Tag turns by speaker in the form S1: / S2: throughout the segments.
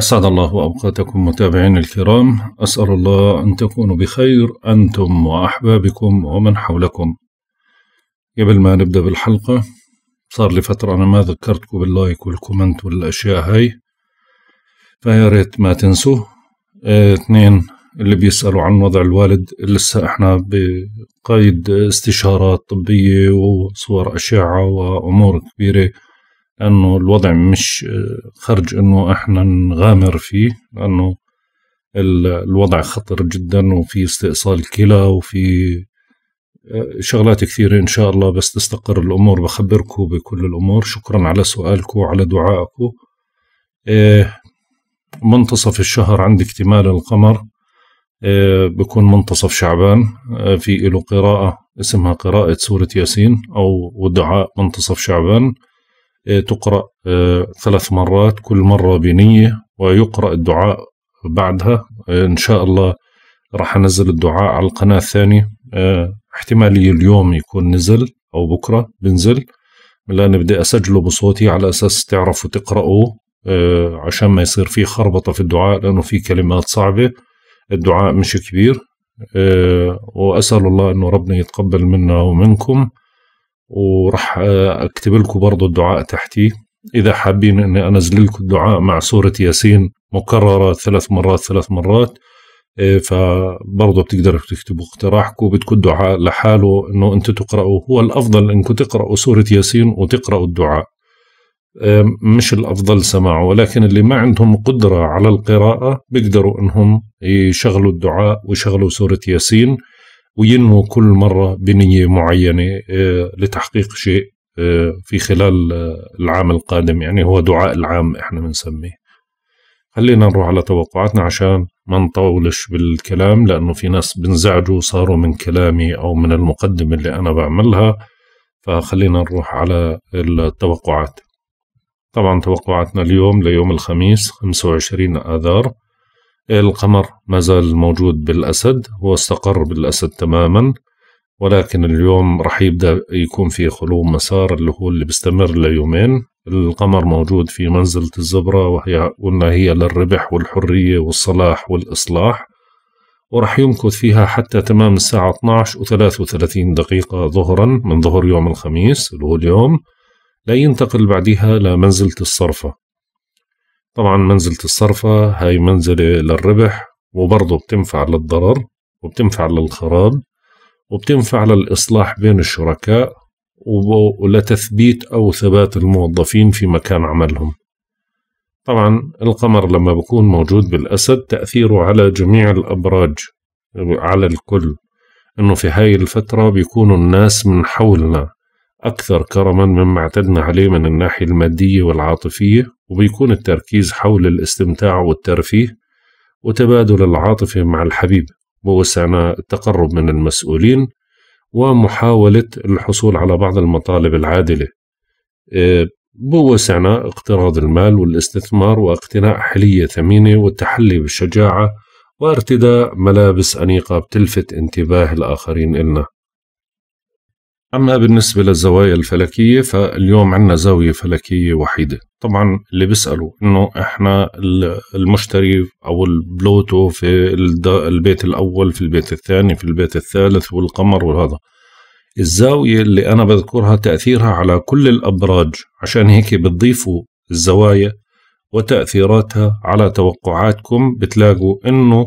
S1: أسعد الله أوقاتكم متابعين الكرام أسأل الله أن تكونوا بخير أنتم وأحبابكم ومن حولكم قبل ما نبدأ بالحلقة صار لي فترة أنا ما ذكرتكم باللايك والكومنت والأشياء هاي فيا ريت ما تنسوا اه اثنين اللي بيسألوا عن وضع الوالد لسه احنا بقيد استشارات طبية وصور أشعة وأمور كبيرة لأنه الوضع مش آه، خرج أنه إحنا نغامر فيه لأنه الوضع خطر جدا وفي استئصال كلى وفي آه، شغلات كثيرة إن شاء الله بس تستقر الأمور بخبركم بكل الأمور شكرا على سؤالكم وعلى دعائكم آه، منتصف الشهر عند اكتمال القمر بكون منتصف شعبان في له قراءة اسمها قراءة سورة ياسين أو ودعاء منتصف شعبان آه، تقرأ آه، ثلاث مرات كل مرة بنية ويقرأ الدعاء بعدها آه، إن شاء الله راح أنزل الدعاء على القناة الثانية احتمالي اليوم يكون نزل أو بكرة بنزل لأن بدي أسجله بصوتي على أساس تعرفوا تقرأوا عشان ما يصير في خربطة في الدعاء لأنه في كلمات صعبة الدعاء مش كبير وأسأل الله أنه ربنا يتقبل منا ومنكم وراح اكتب لكم برضه الدعاء تحتيه اذا حابين اني انزل لكم الدعاء مع سوره ياسين مكرره ثلاث مرات ثلاث مرات إيه، فبرضه بتقدروا تكتبوا اقتراحكم بدكم الدعاء لحاله انه انت تقرأوا هو الافضل انكم تقرأوا سوره ياسين وتقرأوا الدعاء إيه، مش الافضل سماعه ولكن اللي ما عندهم قدره على القراءه بيقدروا انهم يشغلوا الدعاء ويشغلوا سوره ياسين وينمو كل مرة بنية معينة آه، لتحقيق شيء آه، في خلال آه، العام القادم يعني هو دعاء العام احنا بنسميه خلينا نروح على توقعاتنا عشان ما نطولش بالكلام لأنه في ناس بنزعجوا صاروا من كلامي أو من المقدمة اللي أنا بعملها فخلينا نروح على التوقعات طبعا توقعاتنا اليوم ليوم الخميس 25 آذار القمر ما زال موجود بالأسد هو استقر بالأسد تماما ولكن اليوم رح يبدأ يكون في خلو مسار اللي هو اللي بيستمر ليومين القمر موجود في منزلة الزبرة وهي قلنا هي للربح والحرية والصلاح والإصلاح ورح يمكث فيها حتى تمام الساعة 12 و 33 دقيقة ظهرا من ظهر يوم الخميس اللي هو اليوم لينتقل بعدها لمنزلة الصرفة طبعا منزلة الصرفة هاي منزلة للربح وبرضه بتنفع للضرر وبتنفع للخراب وبتنفع للإصلاح بين الشركاء ولتثبيت أو ثبات الموظفين في مكان عملهم طبعا القمر لما بكون موجود بالأسد تأثيره على جميع الأبراج على الكل إنه في هاي الفترة بيكونوا الناس من حولنا أكثر كرما مما اعتدنا عليه من الناحية المادية والعاطفية وبيكون التركيز حول الاستمتاع والترفيه وتبادل العاطفة مع الحبيب ووسعنا التقرب من المسؤولين ومحاولة الحصول على بعض المطالب العادلة بوسعنا آه، اقتراض المال والاستثمار واقتناء حلية ثمينة والتحلي بالشجاعة وارتداء ملابس أنيقة بتلفت انتباه الآخرين إلنا أما بالنسبة للزوايا الفلكية فاليوم عندنا زاوية فلكية وحيدة طبعا اللي بيسألوا انه احنا المشتري او البلوتو في البيت الاول في البيت الثاني في البيت الثالث والقمر وهذا الزاوية اللي انا بذكرها تأثيرها على كل الابراج عشان هيك بتضيفوا الزوايا وتأثيراتها على توقعاتكم بتلاقوا انه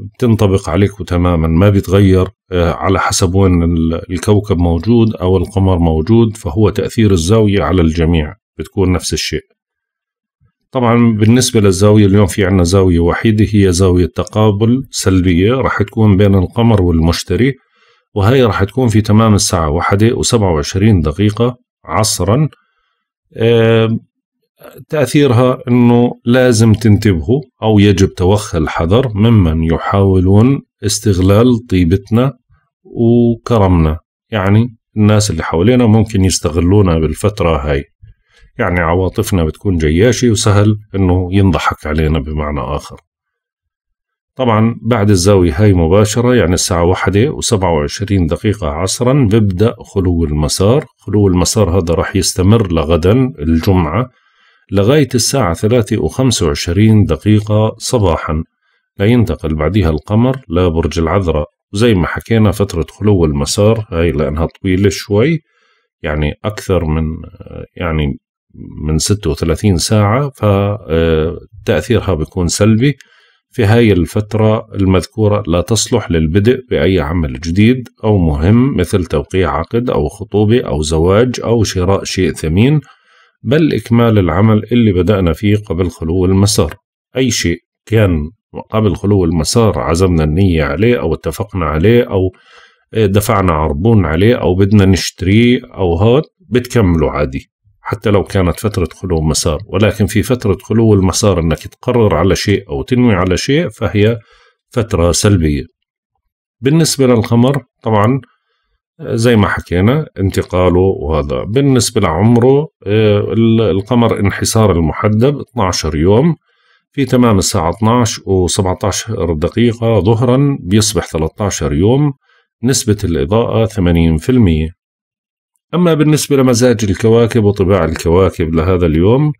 S1: بتنطبق إيه، عليك تماما ما بيتغير إيه، على حسب وين الكوكب موجود أو القمر موجود فهو تأثير الزاوية على الجميع بتكون نفس الشيء طبعا بالنسبة للزاوية اليوم في عندنا زاوية وحيدة هي زاوية تقابل سلبية راح تكون بين القمر والمشتري وهي راح تكون في تمام الساعة واحدة وسبعة وعشرين دقيقة عصرا إيه، تأثيرها أنه لازم تنتبهوا أو يجب توخي الحذر ممن يحاولون استغلال طيبتنا وكرمنا يعني الناس اللي حوالينا ممكن يستغلونا بالفترة هاي يعني عواطفنا بتكون جياشة وسهل أنه ينضحك علينا بمعنى آخر طبعا بعد الزاوية هاي مباشرة يعني الساعة واحدة وسبعة وعشرين دقيقة عصرا ببدأ خلو المسار خلو المسار هذا راح يستمر لغدا الجمعة لغاية الساعة ثلاثة وخمسة وعشرين دقيقة صباحا لينتقل بعدها القمر لبرج العذراء وزي ما حكينا فترة خلو المسار هاي لأنها طويلة شوي يعني أكثر من يعني من ستة وثلاثين ساعة فتأثيرها آه، بيكون سلبي في هاي الفترة المذكورة لا تصلح للبدء بأي عمل جديد أو مهم مثل توقيع عقد أو خطوبة أو زواج أو شراء شيء ثمين بل إكمال العمل اللي بدأنا فيه قبل خلو المسار أي شيء كان قبل خلو المسار عزمنا النية عليه أو اتفقنا عليه أو دفعنا عربون عليه أو بدنا نشتريه أو هاد بتكمله عادي حتى لو كانت فترة خلو مسار ولكن في فترة خلو المسار أنك تقرر على شيء أو تنوي على شيء فهي فترة سلبية بالنسبة للخمر طبعا زي ما حكينا انتقاله وهذا بالنسبة لعمره آه، القمر انحسار المحدب 12 يوم في تمام الساعة 12 و17 دقيقة ظهرا بيصبح 13 يوم نسبة الإضاءة 80% أما بالنسبة لمزاج الكواكب وطباع الكواكب لهذا اليوم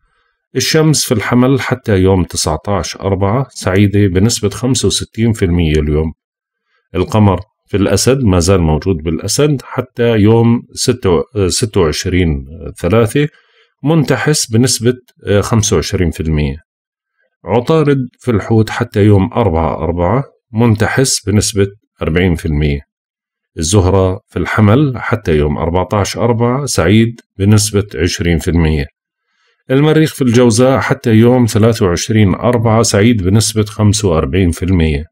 S1: الشمس في الحمل حتى يوم 19 أربعة سعيدة بنسبة 65% اليوم القمر في الأسد ما زال موجود بالأسد حتى يوم 26 آه، آه، ثلاثة منتحس بنسبة 25% آه، عطارد في الحوت حتى يوم 4 4 منتحس بنسبة 40% الزهرة في الحمل حتى يوم 14 4 سعيد بنسبة 20% المريخ في الجوزاء حتى يوم 23 4 سعيد بنسبة 45%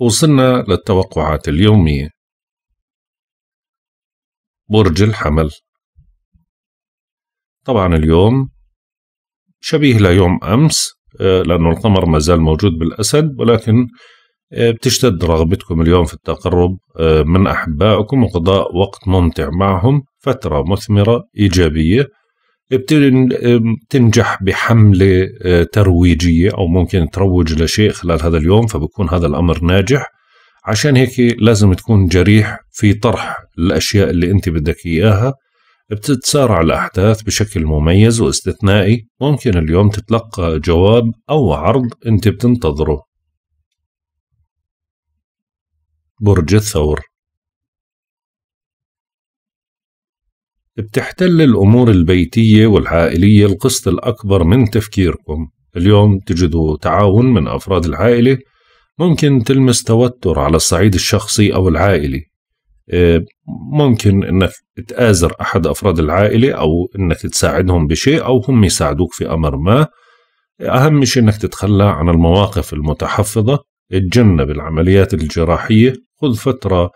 S2: وصلنا للتوقعات اليومية برج الحمل طبعا اليوم شبيه ليوم أمس
S1: آه، لأنه القمر ما زال موجود بالأسد ولكن آه، بتشتد رغبتكم اليوم في التقرب آه، من أحبائكم وقضاء وقت ممتع معهم فترة مثمرة إيجابية بتنجح بحملة آه، ترويجية أو ممكن تروج لشيء خلال هذا اليوم فبكون هذا الأمر ناجح عشان هيك لازم تكون جريح في طرح الأشياء اللي أنت بدك إياها بتتسارع الأحداث بشكل مميز واستثنائي ممكن اليوم تتلقى جواب
S2: أو عرض أنت بتنتظره برج الثور بتحتل
S1: الأمور البيتية والعائلية القسط الأكبر من تفكيركم اليوم تجدوا تعاون من أفراد العائلة ممكن تلمس توتر على الصعيد الشخصي أو العائلي آه، ممكن أنك تآزر أحد أفراد العائلة أو أنك تساعدهم بشيء أو هم يساعدوك في أمر ما أهم شيء أنك تتخلى عن المواقف المتحفظة اتجنب العمليات الجراحية خذ فترة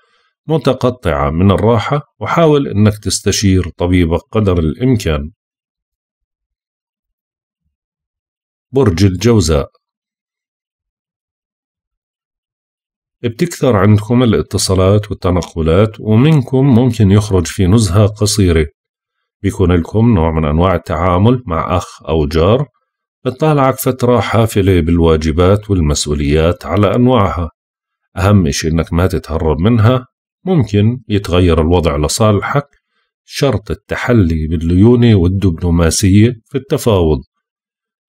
S1: متقطعة من الراحة وحاول أنك تستشير طبيبك
S2: قدر الإمكان برج الجوزاء بتكثر عندكم
S1: الاتصالات والتنقلات ومنكم ممكن يخرج في نزهة قصيرة بيكون لكم نوع من أنواع التعامل مع أخ أو جار بتطالعك فترة حافلة بالواجبات والمسؤوليات على أنواعها أهم إشي إنك ما تتهرب منها ممكن يتغير الوضع لصالحك شرط التحلي بالليونة والدبلوماسية في التفاوض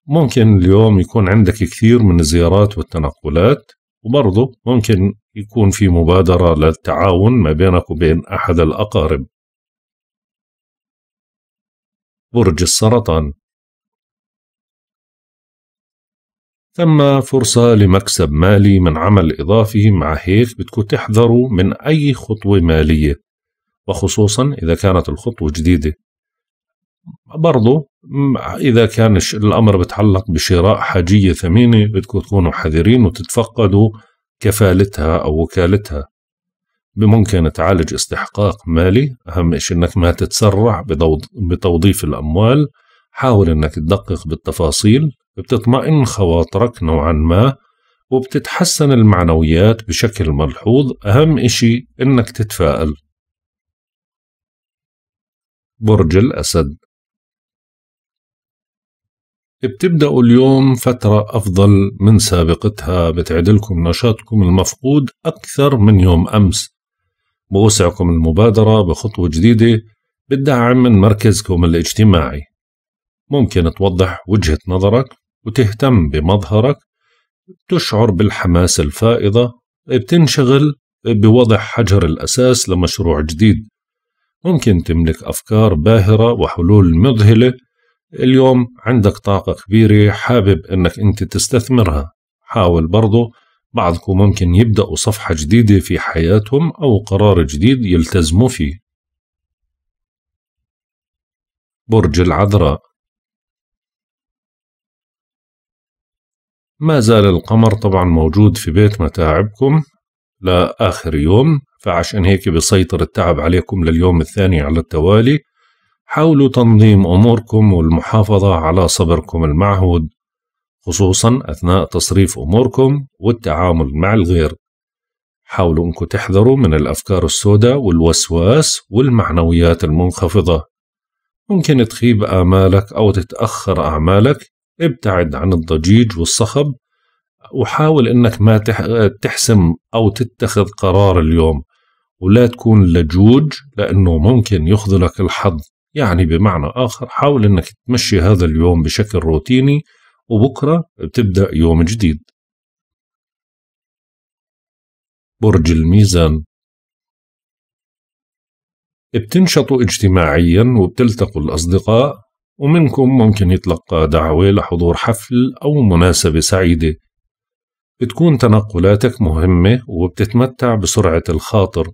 S1: ممكن اليوم يكون عندك كثير من الزيارات والتنقلات وبرضه ممكن يكون في
S2: مبادرة للتعاون ما بينك وبين أحد الأقارب برج السرطان ثم فرصة لمكسب مالي من عمل إضافي مع هيك بدكم
S1: تحذروا من أي خطوة مالية وخصوصا إذا كانت الخطوة جديدة برضو إذا كان الأمر بتعلق بشراء حاجية ثمينة بدكم تكونوا حذرين وتتفقدوا كفالتها أو وكالتها بممكن تعالج استحقاق مالي أهم شيء أنك ما تتسرع بتوظيف الأموال حاول أنك تدقق بالتفاصيل بتطمئن خواطرك نوعا ما وبتتحسن المعنويات بشكل ملحوظ
S2: أهم إشي إنك تتفائل برج الأسد بتبدأوا اليوم فترة
S1: أفضل من سابقتها بتعدلكم نشاطكم المفقود أكثر من يوم أمس بوسعكم المبادرة بخطوة جديدة بالدعم من مركزكم الاجتماعي ممكن توضح وجهة نظرك وتهتم بمظهرك بتشعر بالحماس الفائضة بتنشغل بوضع حجر الأساس لمشروع جديد ممكن تملك أفكار باهرة وحلول مذهلة اليوم عندك طاقة كبيرة حابب أنك أنت تستثمرها حاول برضو بعضكم ممكن يبدأوا صفحة جديدة في
S2: حياتهم أو قرار جديد يلتزموا فيه برج العذراء ما زال القمر طبعا موجود في بيت متاعبكم لآخر
S1: يوم فعشان هيك بيسيطر التعب عليكم لليوم الثاني على التوالي حاولوا تنظيم أموركم والمحافظة على صبركم المعهود خصوصا أثناء تصريف أموركم والتعامل مع الغير حاولوا أنكم تحذروا من الأفكار السوداء والوسواس والمعنويات المنخفضة ممكن تخيب آمالك أو تتأخر أعمالك ابتعد عن الضجيج والصخب وحاول انك ما تحسم او تتخذ قرار اليوم ولا تكون لجوج لانه ممكن يخذلك الحظ يعني بمعنى اخر حاول انك تمشي هذا اليوم بشكل روتيني وبكره
S2: بتبدا يوم جديد برج الميزان بتنشطوا اجتماعيا
S1: وبتلتقوا الأصدقاء ومنكم ممكن يتلقى دعوة لحضور حفل أو مناسبة سعيدة بتكون تنقلاتك مهمة وبتتمتع بسرعة الخاطر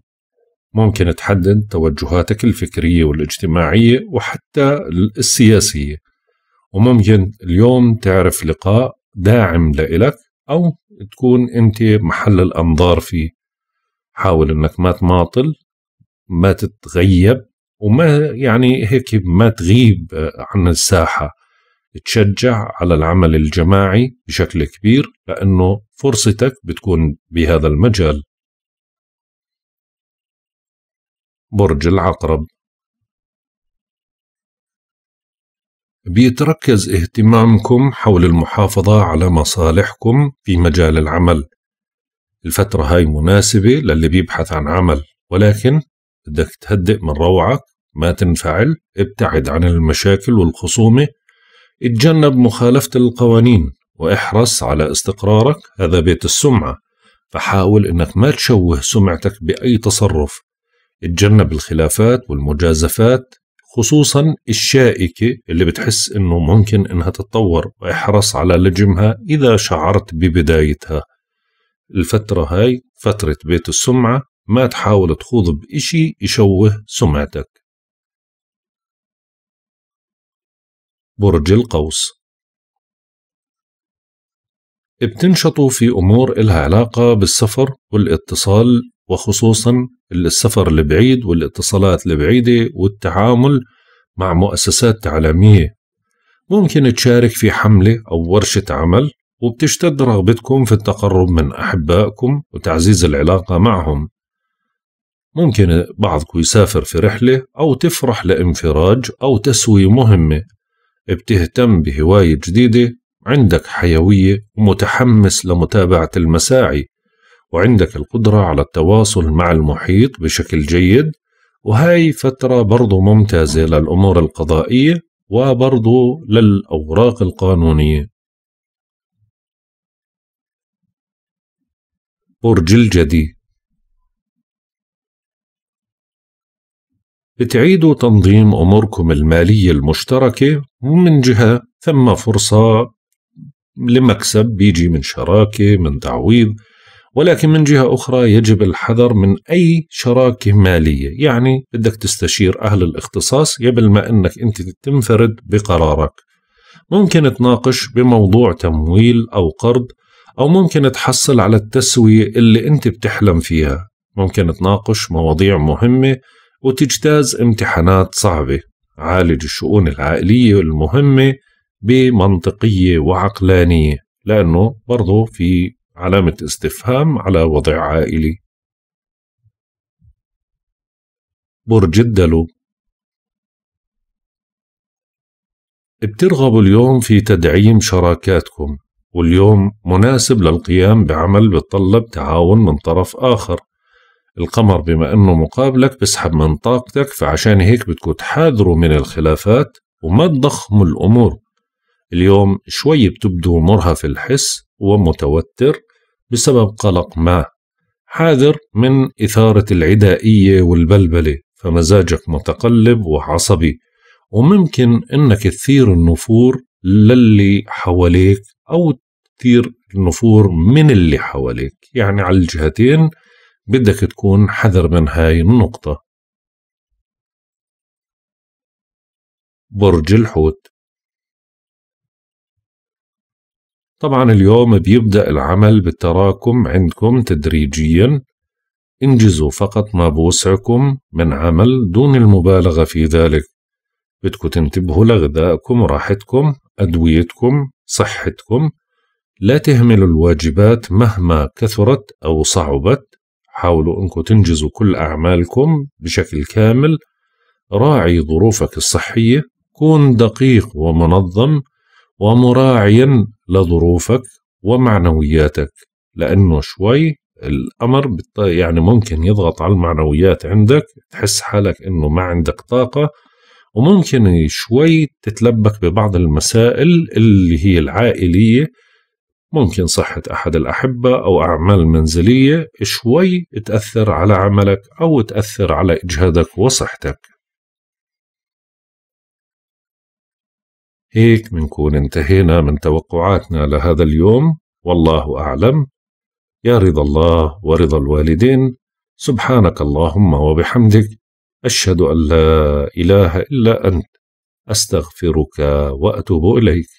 S1: ممكن تحدد توجهاتك الفكرية والاجتماعية وحتى السياسية وممكن اليوم تعرف لقاء داعم لإلك أو تكون أنت محل الأنظار فيه حاول أنك ما تماطل ما تتغيب وما يعني هيك ما تغيب عن الساحه تشجع على العمل الجماعي
S2: بشكل كبير لانه فرصتك بتكون بهذا المجال برج العقرب بيتركز اهتمامكم حول المحافظة
S1: على مصالحكم في مجال العمل الفترة هاي مناسبة للي بيبحث عن عمل ولكن بدك تهدئ من روعك ما تنفعل ابتعد عن المشاكل والخصومة اتجنب مخالفة القوانين واحرص على استقرارك هذا بيت السمعة فحاول انك ما تشوه سمعتك بأي تصرف اتجنب الخلافات والمجازفات خصوصا الشائكة اللي بتحس انه ممكن انها تتطور واحرص على لجمها اذا شعرت ببدايتها الفترة هاي فترة بيت السمعة
S2: ما تحاول تخوض بإشي يشوه سمعتك برج القوس بتنشطوا في أمور إلها علاقة بالسفر والاتصال
S1: وخصوصا السفر البعيد والاتصالات البعيدة والتعامل مع مؤسسات تعليمية ممكن تشارك في حملة أو ورشة عمل وبتشتد رغبتكم في التقرب من أحبائكم وتعزيز العلاقة معهم ممكن بعضكم يسافر في رحلة أو تفرح لانفراج أو تسوية مهمة بتهتم بهواية جديدة عندك حيوية ومتحمس لمتابعة المساعي وعندك القدرة على التواصل مع المحيط بشكل جيد وهاي فترة برضو ممتازة للأمور
S2: القضائية وبرضو للأوراق القانونية برج الجدي تعيدوا تنظيم أموركم المالية المشتركة ومن جهة ثم فرصة
S1: لمكسب بيجي من شراكة من تعويض ولكن من جهة أخرى يجب الحذر من أي شراكة مالية يعني بدك تستشير أهل الاختصاص قبل ما أنك أنت تنفرد بقرارك ممكن تناقش بموضوع تمويل أو قرض أو ممكن تحصل على التسوية اللي أنت بتحلم فيها ممكن تناقش مواضيع مهمة وتجتاز امتحانات صعبة عالج الشؤون العائلية المهمة بمنطقية وعقلانية
S2: لأنه برضو في علامة استفهام على وضع عائلي برج الدلو بترغبوا اليوم في تدعيم شراكاتكم
S1: واليوم مناسب للقيام بعمل بتطلب تعاون من طرف آخر القمر بما أنه مقابلك بسحب من طاقتك فعشان هيك بدكم تحاذروا من الخلافات وما تضخموا الأمور اليوم شوي بتبدو مرهف الحس ومتوتر بسبب قلق ما حاذر من إثارة العدائية والبلبلة فمزاجك متقلب وعصبي وممكن أنك تثير النفور للي حواليك أو
S2: تثير النفور من اللي حواليك يعني على الجهتين بدك تكون حذر من هاي النقطة برج الحوت طبعا اليوم بيبدأ العمل بالتراكم عندكم تدريجيا
S1: انجزوا فقط ما بوسعكم من عمل دون المبالغة في ذلك بدكم تنتبهوا لغذائكم وراحتكم أدويتكم صحتكم لا تهملوا الواجبات مهما كثرت أو صعبت حاولوا أنكم تنجزوا كل أعمالكم بشكل كامل راعي ظروفك الصحية كون دقيق ومنظم ومراعيا لظروفك ومعنوياتك لأنه شوي الأمر يعني ممكن يضغط على المعنويات عندك تحس حالك أنه ما عندك طاقة وممكن شوي تتلبك ببعض المسائل اللي هي العائلية ممكن صحة أحد الأحبة أو أعمال منزلية شوي تأثر
S2: على عملك أو تأثر على إجهادك وصحتك هيك منكون انتهينا من توقعاتنا لهذا
S1: اليوم والله أعلم يا رضا الله ورضا الوالدين سبحانك اللهم وبحمدك أشهد أن لا إله إلا أنت
S2: أستغفرك وأتوب إليك